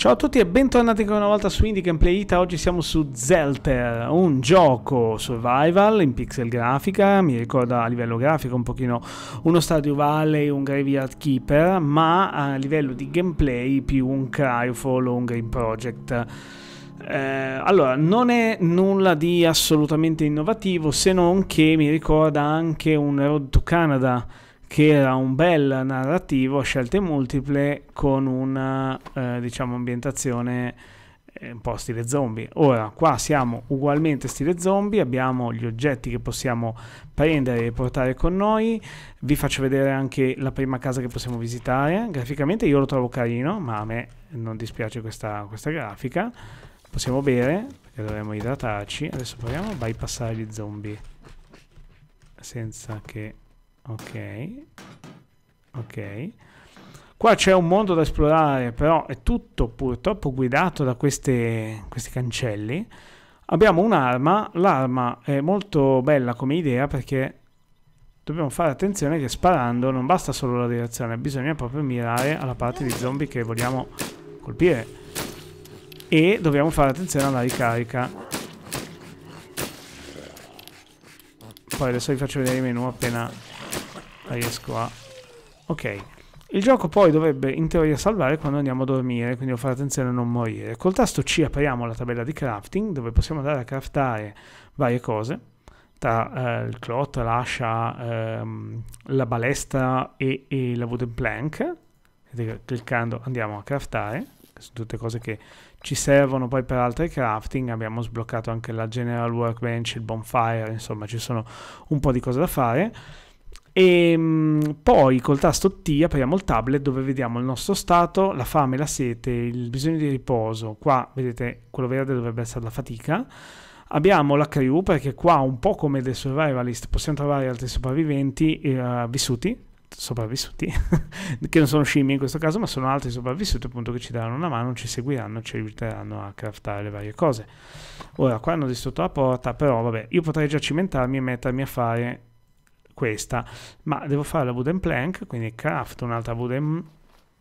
Ciao a tutti e bentornati ancora una volta su Indie Gameplay Ita. Oggi siamo su Zelter, un gioco survival in pixel grafica, mi ricorda a livello grafico un pochino uno Stadio Valley, un Graveyard Keeper, ma a livello di gameplay più un Cryofall o un Green Project. Eh, allora, non è nulla di assolutamente innovativo, se non che mi ricorda anche un Road to Canada che era un bel narrativo scelte multiple con una eh, diciamo ambientazione eh, un po' stile zombie. Ora qua siamo ugualmente stile zombie, abbiamo gli oggetti che possiamo prendere e portare con noi. Vi faccio vedere anche la prima casa che possiamo visitare. Graficamente io lo trovo carino, ma a me non dispiace questa, questa grafica. Possiamo bere, perché dovremmo idratarci. Adesso proviamo a bypassare gli zombie senza che Ok. Ok. Qua c'è un mondo da esplorare, però è tutto purtroppo guidato da queste, questi cancelli. Abbiamo un'arma, l'arma è molto bella come idea perché dobbiamo fare attenzione che sparando non basta solo la direzione, bisogna proprio mirare alla parte di zombie che vogliamo colpire. E dobbiamo fare attenzione alla ricarica. Poi adesso vi faccio vedere i menu appena riesco a... Ok. Il gioco poi dovrebbe in teoria salvare quando andiamo a dormire, quindi devo fare attenzione a non morire. Col tasto C apriamo la tabella di crafting, dove possiamo andare a craftare varie cose, tra eh, il clot, l'ascia, ehm, la balestra e, e la wooden plank. cliccando andiamo a craftare, sono tutte cose che ci servono poi per altri crafting, abbiamo sbloccato anche la general workbench, il bonfire, insomma ci sono un po' di cose da fare. E ehm, poi col tasto T apriamo il tablet dove vediamo il nostro stato, la fame, la sete, il bisogno di riposo. Qua vedete quello verde dovrebbe essere la fatica. Abbiamo la crew perché qua un po' come del survivalist possiamo trovare altri sopravviventi eh, vissuti, sopravvissuti, che non sono scimmie in questo caso, ma sono altri sopravvissuti appunto che ci daranno una mano, ci seguiranno, ci aiuteranno a craftare le varie cose. Ora, qua hanno distrutto la porta, però vabbè, io potrei già cimentarmi e mettermi a fare questa, ma devo fare la wooden plank, quindi craft un'altra wooden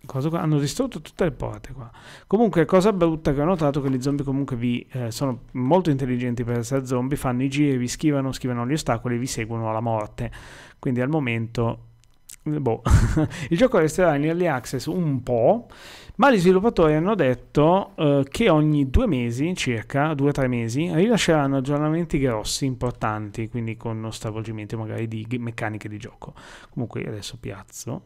Cosa qua? Hanno distrutto tutte le porte qua. Comunque, cosa brutta che ho notato che gli zombie comunque vi eh, sono molto intelligenti per essere zombie, fanno i giri, vi schivano, schivano gli ostacoli e vi seguono alla morte. Quindi al momento Boh. il gioco resterà in early access un po', ma gli sviluppatori hanno detto eh, che ogni due mesi, circa due o tre mesi, rilasceranno aggiornamenti grossi, importanti, quindi con lo stravolgimento magari di meccaniche di gioco. Comunque adesso piazzo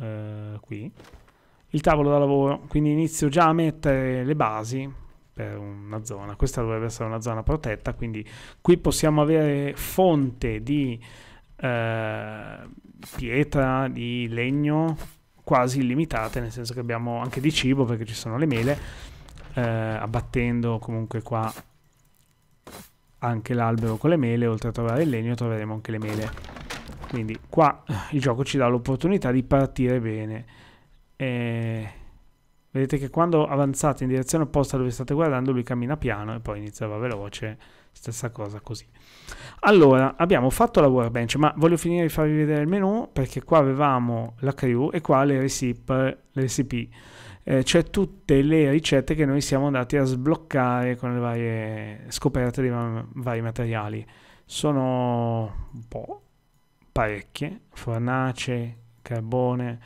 eh, qui il tavolo da lavoro, quindi inizio già a mettere le basi per una zona. Questa dovrebbe essere una zona protetta, quindi qui possiamo avere fonte di eh, pietra, di legno, quasi illimitate, nel senso che abbiamo anche di cibo perché ci sono le mele, eh, abbattendo comunque qua anche l'albero con le mele, oltre a trovare il legno troveremo anche le mele. Quindi qua il gioco ci dà l'opportunità di partire bene. E... Vedete che quando avanzate in direzione opposta dove state guardando lui cammina piano e poi inizia a va veloce Stessa cosa così. Allora, abbiamo fatto la workbench, ma voglio finire di farvi vedere il menu perché qua avevamo la crew e qua le recipe, le recipe. Eh, cioè tutte le ricette che noi siamo andati a sbloccare con le varie scoperte dei vari materiali. Sono un po' parecchie, fornace, carbone,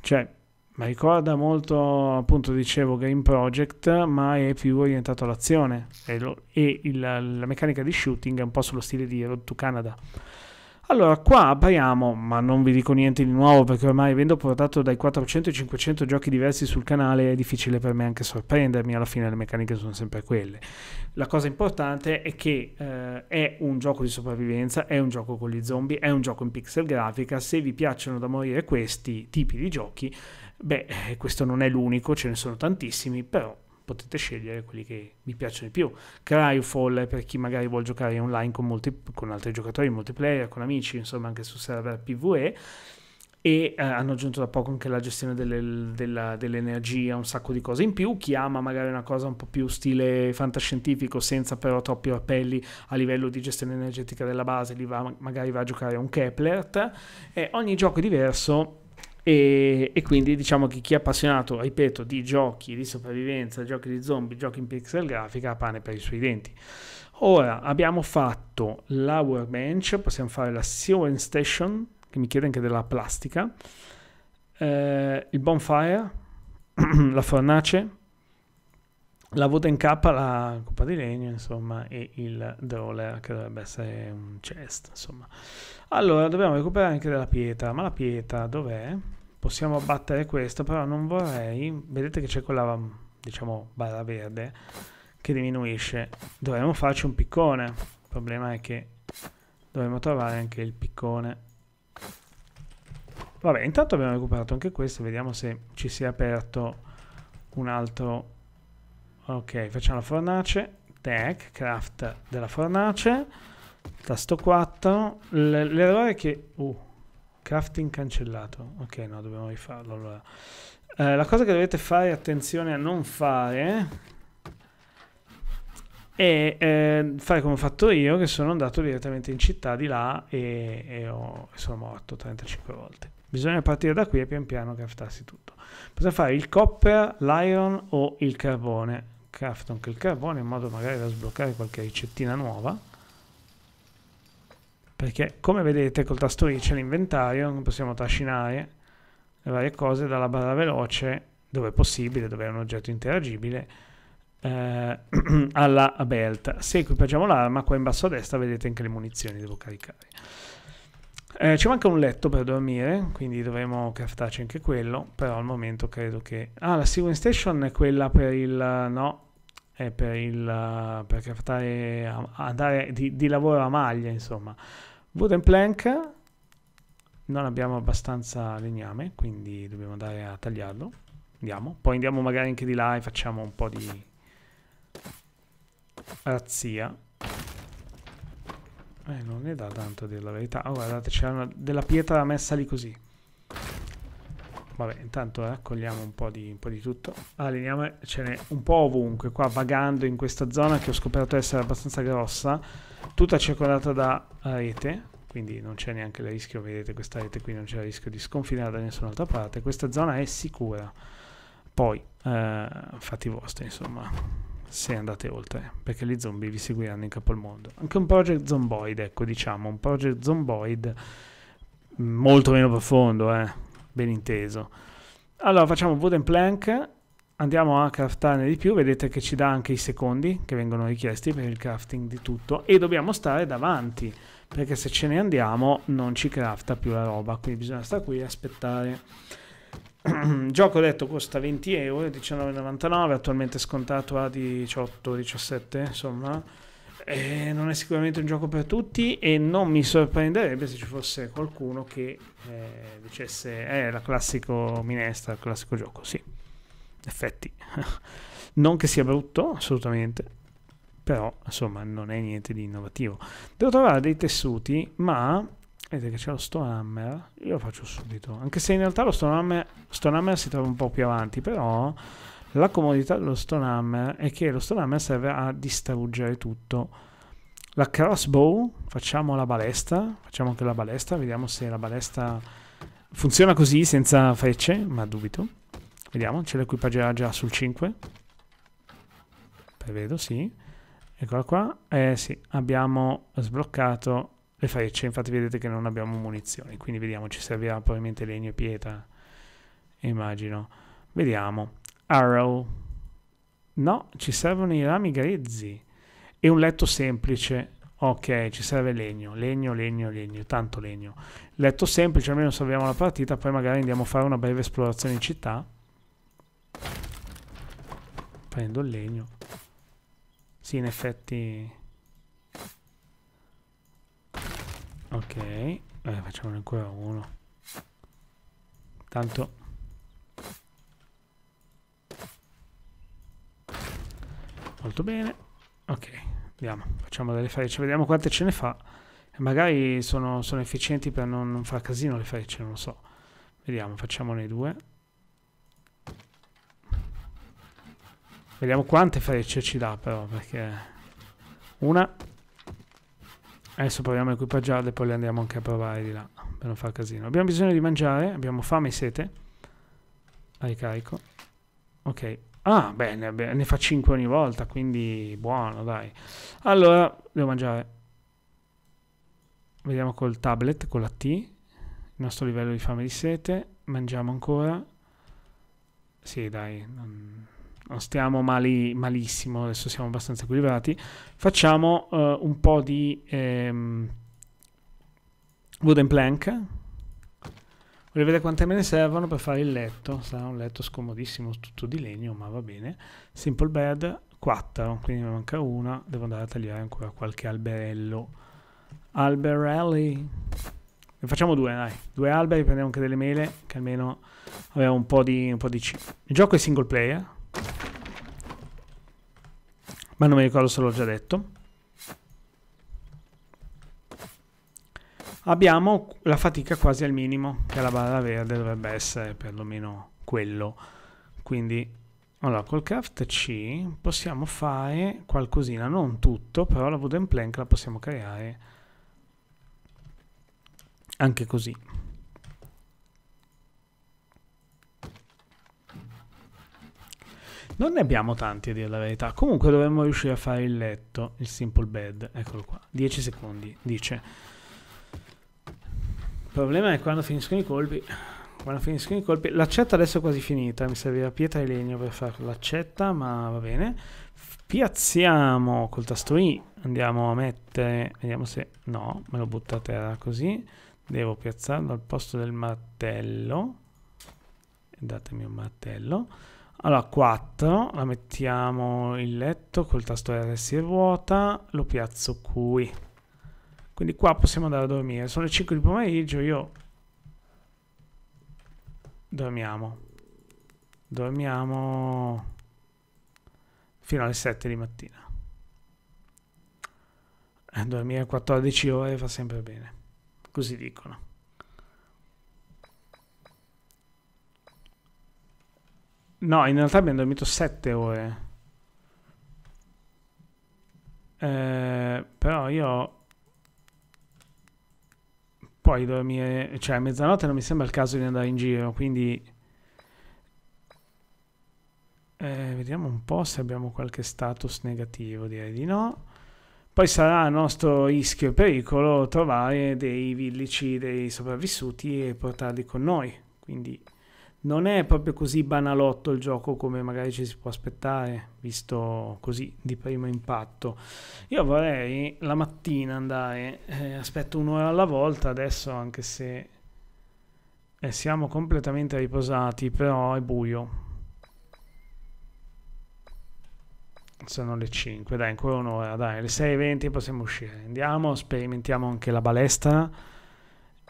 cioè ma ricorda molto, appunto, dicevo, Game Project, ma è più orientato all'azione. E, lo, e il, la meccanica di shooting è un po' sullo stile di Road to Canada. Allora, qua apriamo, ma non vi dico niente di nuovo perché ormai avendo portato dai 400 ai 500 giochi diversi sul canale è difficile per me anche sorprendermi, alla fine le meccaniche sono sempre quelle. La cosa importante è che eh, è un gioco di sopravvivenza, è un gioco con gli zombie, è un gioco in pixel grafica, se vi piacciono da morire questi tipi di giochi Beh, eh, questo non è l'unico, ce ne sono tantissimi, però potete scegliere quelli che vi piacciono di più. Cryofall eh, per chi magari vuole giocare online con, molti, con altri giocatori, multiplayer, con amici, insomma anche su server PvE e eh, hanno aggiunto da poco anche la gestione delle, della, dell'energia, un sacco di cose in più. Chi ama magari una cosa un po' più stile fantascientifico, senza però troppi rappelli a livello di gestione energetica della base, lì va, magari va a giocare un Kepler. E ogni gioco è diverso e, e, quindi diciamo che chi è appassionato, ripeto, di giochi di sopravvivenza, giochi di zombie, giochi in pixel grafica, ha pane per i suoi denti. Ora abbiamo fatto la workbench, possiamo fare la sewing Station, che mi chiede anche della plastica, eh, il bonfire, la fornace, la Voden K, la Coppa di Legno, insomma, e il Drawler, che dovrebbe essere un chest, insomma. Allora, dobbiamo recuperare anche della pietra, ma la pietra dov'è? Possiamo abbattere questo, però non vorrei... Vedete che c'è quella, diciamo, barra verde che diminuisce. Dovremmo farci un piccone. Il problema è che dovremmo trovare anche il piccone. Vabbè, intanto abbiamo recuperato anche questo, vediamo se ci si è aperto un altro ok facciamo la fornace tech craft della fornace tasto 4 l'errore è che uh, crafting cancellato ok no dobbiamo rifarlo allora eh, la cosa che dovete fare attenzione a non fare è eh, fare come ho fatto io che sono andato direttamente in città di là e, e, ho, e sono morto 35 volte bisogna partire da qui e pian piano craftarsi tutto potete fare il copper, l'iron o il carbone Crafton che il carbone in modo magari da sbloccare qualche ricettina nuova perché come vedete col tasto I c'è l'inventario possiamo trascinare le varie cose dalla barra veloce dove è possibile, dove è un oggetto interagibile eh, alla belt se equipaggiamo l'arma qua in basso a destra vedete anche le munizioni devo caricare eh, ci manca un letto per dormire, quindi dovremo craftarci anche quello, però al momento credo che... Ah, la Sewing Station è quella per il... no, è per il... per craftare... andare di, di lavoro a maglia, insomma. Wooden Plank, non abbiamo abbastanza legname, quindi dobbiamo andare a tagliarlo. Andiamo, poi andiamo magari anche di là e facciamo un po' di razzia. Eh, non ne dà tanto a dire la verità. Oh, guardate, c'era della pietra messa lì così. Vabbè, intanto raccogliamo eh, un, un po' di, tutto. Alleniamo, ce n'è un po' ovunque, qua vagando in questa zona che ho scoperto essere abbastanza grossa, tutta circondata da eh, rete, quindi non c'è neanche il rischio, vedete questa rete qui non c'è il rischio di sconfinare da nessun'altra parte, questa zona è sicura. Poi, eh, fatti vostri, insomma se andate oltre, perché gli zombie vi seguiranno in capo al mondo. Anche un project zomboid, ecco, diciamo, un project zomboid mm, molto meno profondo, eh, ben inteso. Allora, facciamo wooden plank, andiamo a craftarne di più, vedete che ci dà anche i secondi che vengono richiesti per il crafting di tutto e dobbiamo stare davanti, perché se ce ne andiamo non ci crafta più la roba, quindi bisogna stare qui e aspettare il gioco detto costa 20 euro 19,99 attualmente scontato a 18 17 insomma eh, non è sicuramente un gioco per tutti e non mi sorprenderebbe se ci fosse qualcuno che eh, dicesse è eh, la classico minestra, il classico gioco, sì, in effetti. non che sia brutto, assolutamente, però insomma non è niente di innovativo. Devo trovare dei tessuti, ma Vedete che c'è lo Stonehammer. Io lo faccio subito. Anche se in realtà lo Stonehammer, Hammer, si trova un po' più avanti, però la comodità dello Stonehammer è che lo Stonehammer serve a distruggere tutto. La crossbow, facciamo la balestra, facciamo anche la balestra, vediamo se la balestra funziona così senza frecce, ma dubito. Vediamo, ce l'equipaggerà già sul 5. Prevedo, sì. Eccola qua. Eh sì, abbiamo sbloccato le frecce, cioè, infatti vedete che non abbiamo munizioni, quindi vediamo, ci servirà probabilmente legno e pietra, immagino. Vediamo, arrow, no, ci servono i rami grezzi e un letto semplice, ok, ci serve legno, legno, legno, legno, tanto legno. Letto semplice, almeno salviamo la partita, poi magari andiamo a fare una breve esplorazione in città. Prendo il legno. Sì, in effetti Ok, eh, facciamone ancora uno. Tanto... Molto bene. Ok, andiamo, facciamo delle frecce, vediamo quante ce ne fa. Magari sono, sono efficienti per non, non far casino le frecce, non lo so. Vediamo, facciamone due. Vediamo quante frecce ci dà però, perché... Una, Adesso proviamo a equipaggiarle, e poi le andiamo anche a provare di là, per non far casino. Abbiamo bisogno di mangiare, abbiamo fame e sete. Ricarico. Ok. Ah, bene, ne fa 5 ogni volta, quindi buono, dai. Allora, devo mangiare. Vediamo col tablet, con la T. Il nostro livello di fame e di sete. Mangiamo ancora. Sì, dai. Non non stiamo mali, malissimo, adesso siamo abbastanza equilibrati, facciamo eh, un po' di ehm, wooden plank. Voglio vedere quante me ne servono per fare il letto. Sarà un letto scomodissimo, tutto di legno, ma va bene. Simple bed, 4, quindi ne manca una. Devo andare a tagliare ancora qualche alberello. Alberelli. Ne facciamo due, dai. Due alberi, prendiamo anche delle mele, che almeno abbiamo un po' di, un po' di cibo. Il gioco è single player ma non mi ricordo se l'ho già detto. Abbiamo la fatica quasi al minimo, che la barra verde dovrebbe essere perlomeno quello. Quindi, allora, col craft C possiamo fare qualcosina, non tutto, però la wooden plank la possiamo creare anche così. Non ne abbiamo tanti a dire la verità. Comunque dovremmo riuscire a fare il letto, il simple bed. Eccolo qua. 10 secondi, dice. Il problema è quando finiscono i colpi. Quando finiscono i colpi. L'accetta adesso è quasi finita. Mi serviva pietra e legno per fare l'accetta, ma va bene. Piazziamo col tasto I. Andiamo a mettere. Vediamo se. No, me lo butta a terra così. Devo piazzarlo al posto del martello. Datemi un martello allora 4, la mettiamo in letto col tasto R si ruota, lo piazzo qui. Quindi qua possiamo andare a dormire. Sono le 5 di pomeriggio, io... Dormiamo. Dormiamo fino alle 7 di mattina. Eh, dormire 14 ore fa sempre bene. Così dicono. No, in realtà abbiamo dormito 7 ore. Eh, però io... Poi dormire... Cioè, a mezzanotte non mi sembra il caso di andare in giro, quindi... Eh, vediamo un po' se abbiamo qualche status negativo, direi di no. Poi sarà nostro rischio e pericolo trovare dei villici, dei sopravvissuti e portarli con noi. Quindi non è proprio così banalotto il gioco come magari ci si può aspettare, visto così di primo impatto. Io vorrei la mattina andare, eh, aspetto un'ora alla volta adesso, anche se eh, siamo completamente riposati, però è buio. Sono le 5, dai, ancora un'ora, dai, le 6.20 possiamo uscire. Andiamo, sperimentiamo anche la balestra.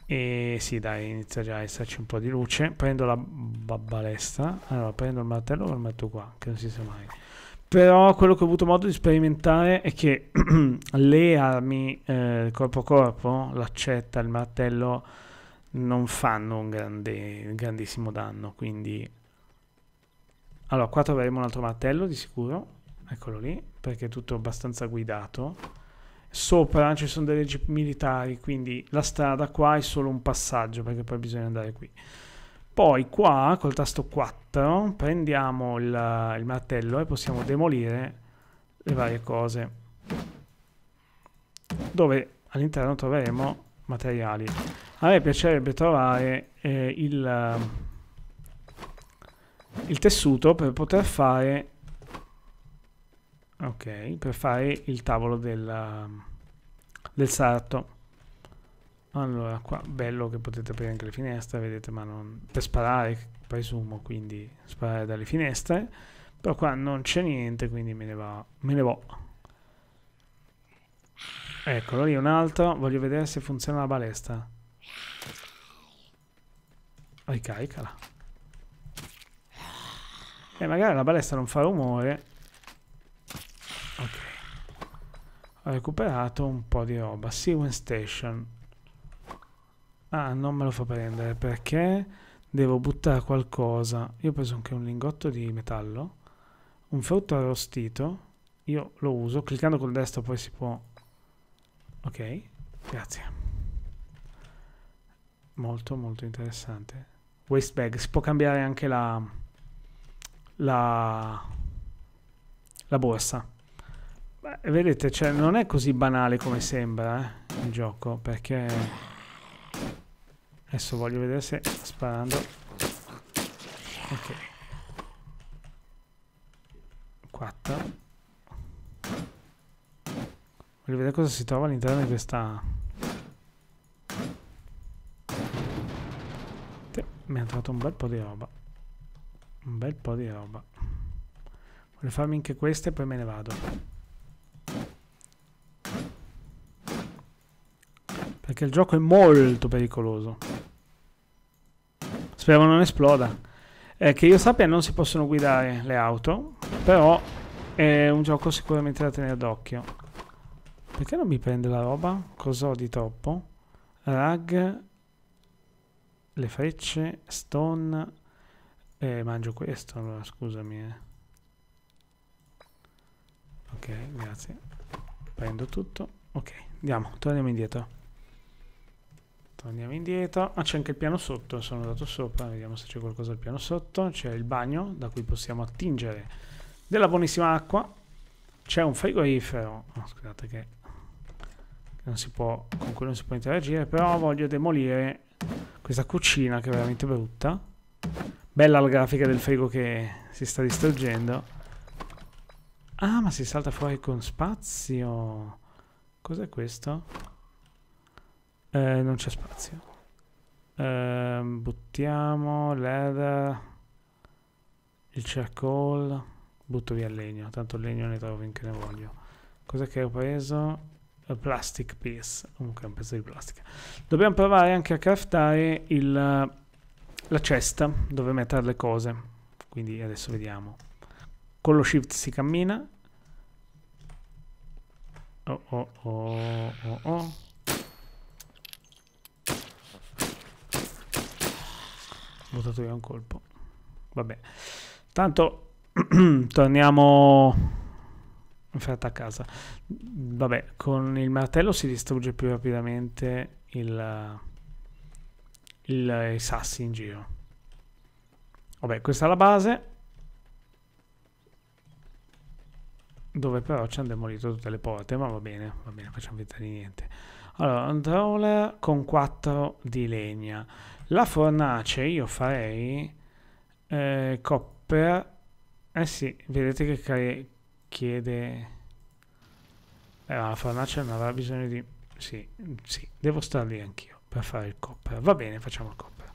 E sì, dai, inizia già a esserci un po' di luce. Prendo la babbalesta. Allora, prendo il martello e lo metto qua, che non si sa mai. Però quello che ho avuto modo di sperimentare è che le armi eh, corpo a corpo, l'accetta, il martello, non fanno un, grande, un grandissimo danno. Quindi... Allora, qua troveremo un altro martello di sicuro. Eccolo lì, perché è tutto abbastanza guidato sopra ci sono delle jeep militari, quindi la strada qua è solo un passaggio perché poi bisogna andare qui. Poi qua col tasto 4 prendiamo il, il martello e possiamo demolire le varie cose dove all'interno troveremo materiali. A me piacerebbe trovare eh, il, il tessuto per poter fare ok per fare il tavolo della, um, del sarto allora qua bello che potete aprire anche le finestre vedete ma non per sparare presumo quindi sparare dalle finestre però qua non c'è niente quindi me ne va me ne vo eccolo lì un altro voglio vedere se funziona la balestra ricaricala e eh, magari la balestra non fa rumore ho recuperato un po' di roba. Sewing Station. Ah, non me lo fa prendere perché devo buttare qualcosa. Io ho preso anche un lingotto di metallo, un frutto arrostito. Io lo uso, cliccando col destro poi si può... Ok, grazie. Molto, molto interessante. Waste bag, si può cambiare anche la... la... la borsa. Beh, vedete, cioè, non è così banale come sembra eh, il gioco, perché... Adesso voglio vedere se sparando... Ok. 4. Voglio vedere cosa si trova all'interno di questa... Mi ha trovato un bel po' di roba. Un bel po' di roba. Voglio farmi anche queste e poi me ne vado. Che il gioco è molto pericoloso. Speriamo non esploda. Eh, che io sappia non si possono guidare le auto, però è un gioco sicuramente da tenere d'occhio. Perché non mi prende la roba? Cos'ho di troppo? Rag, le frecce, stone... Eh, mangio questo, allora scusami. Eh. Ok, grazie. Prendo tutto. Ok, andiamo, torniamo indietro andiamo indietro. Ah, c'è anche il piano sotto, sono andato sopra, vediamo se c'è qualcosa al piano sotto. C'è il bagno da cui possiamo attingere della buonissima acqua. C'è un frigorifero. Oh, scusate che può, con cui non si può interagire, però voglio demolire questa cucina che è veramente brutta. Bella la grafica del frigo che si sta distruggendo. Ah, ma si salta fuori con spazio. Cos'è questo? Eh, non c'è spazio. Eh, buttiamo leather, il charcoal, butto via il legno, tanto il legno ne trovo finché ne voglio. Cos'è che ho preso? A eh, plastic piece, comunque è un pezzo di plastica. Dobbiamo provare anche a craftare il, la cesta dove mettere le cose, quindi adesso vediamo. Con lo shift si cammina. Oh oh oh oh oh. buttato via un colpo. Vabbè, tanto torniamo infatti a casa. Vabbè, con il martello si distrugge più rapidamente il, il, i sassi in giro. Vabbè, questa è la base. Dove però ci hanno demolito tutte le porte, ma va bene, va bene, facciamo finta di niente. Allora, un drawler con 4 di legna. La fornace io farei eh, copper. Eh sì, vedete che chiede... Eh, la fornace non avrà bisogno di... Sì, sì, devo star lì anch'io per fare il copper. Va bene, facciamo il copper.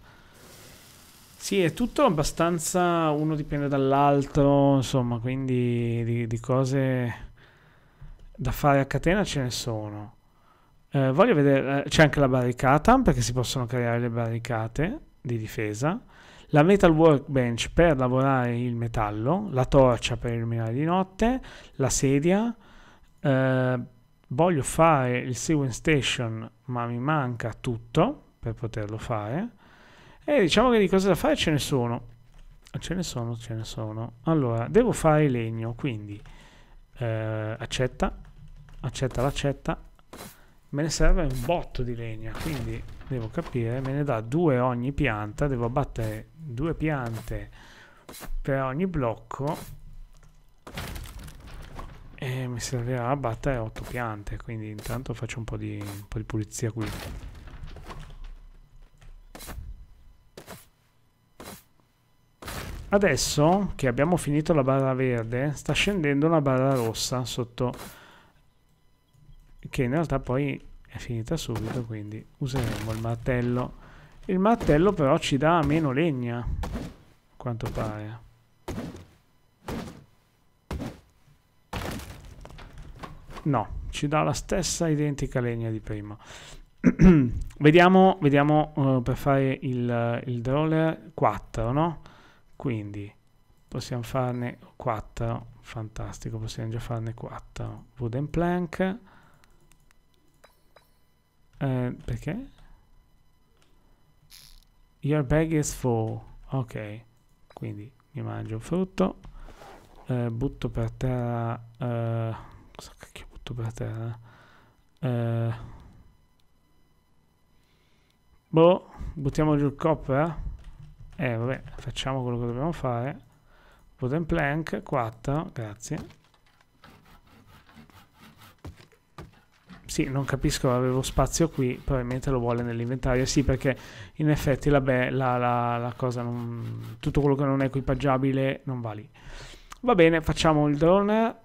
Sì, è tutto abbastanza, uno dipende dall'altro, insomma, quindi di, di, cose da fare a catena ce ne sono. Eh, voglio vedere, eh, c'è anche la barricata perché si possono creare le barricate di difesa, la metal workbench per lavorare il metallo, la torcia per illuminare di notte, la sedia. Eh, voglio fare il sewing station ma mi manca tutto per poterlo fare. E diciamo che di cose da fare ce ne sono. Ce ne sono, ce ne sono. Allora, devo fare legno, quindi eh, accetta, accetta l'accetta, me ne serve un botto di legna quindi devo capire me ne dà due ogni pianta devo abbattere due piante per ogni blocco e mi servirà abbattere otto piante quindi intanto faccio un po' di, un po di pulizia qui adesso che abbiamo finito la barra verde sta scendendo una barra rossa sotto che in realtà poi è finita subito, quindi useremo il martello. Il martello però ci dà meno legna, a quanto pare. No, ci dà la stessa identica legna di prima. vediamo vediamo uh, per fare il, il drawler 4, no? Quindi possiamo farne 4, fantastico, possiamo già farne 4. Wooden plank eh, perché? Your bag is full. Ok, quindi mi mangio un frutto. Eh, butto per terra... Eh, cosa cacchio butto per terra? Eh, boh, buttiamo giù il copper. Eh, eh vabbè, facciamo quello che dobbiamo fare. Put plank, 4, grazie. sì, non capisco, avevo spazio qui, probabilmente lo vuole nell'inventario, sì, perché in effetti la, la, la, la cosa, non, tutto quello che non è equipaggiabile non va lì. Va bene, facciamo il drone,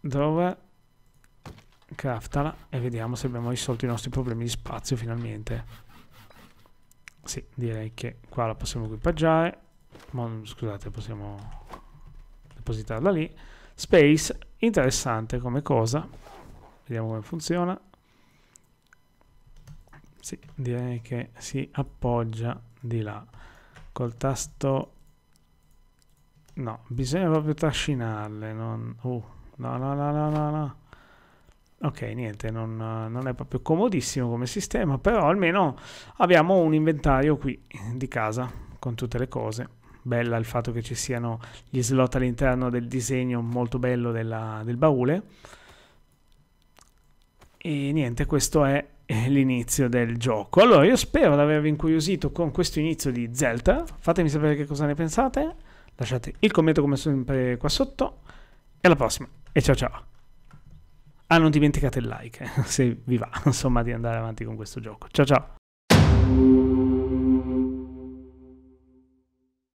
drone, craftala e vediamo se abbiamo risolto i nostri problemi di spazio finalmente. Sì, direi che qua la possiamo equipaggiare, Mon, scusate, possiamo depositarla lì. Space, interessante come cosa. Vediamo come funziona. Sì, direi che si appoggia di là. Col tasto... No, bisogna proprio trascinarle. Non... Uh, no, no, no, no, no, no. Ok, niente, non, non, è proprio comodissimo come sistema, però almeno abbiamo un inventario qui di casa con tutte le cose. Bella il fatto che ci siano gli slot all'interno del disegno molto bello della, del baule. E niente, questo è eh, l'inizio del gioco. Allora, io spero di avervi incuriosito con questo inizio di Zelda. Fatemi sapere che cosa ne pensate. Lasciate il commento come sempre qua sotto. E alla prossima. E ciao ciao. Ah, non dimenticate il like, eh, se vi va, insomma, di andare avanti con questo gioco. Ciao ciao.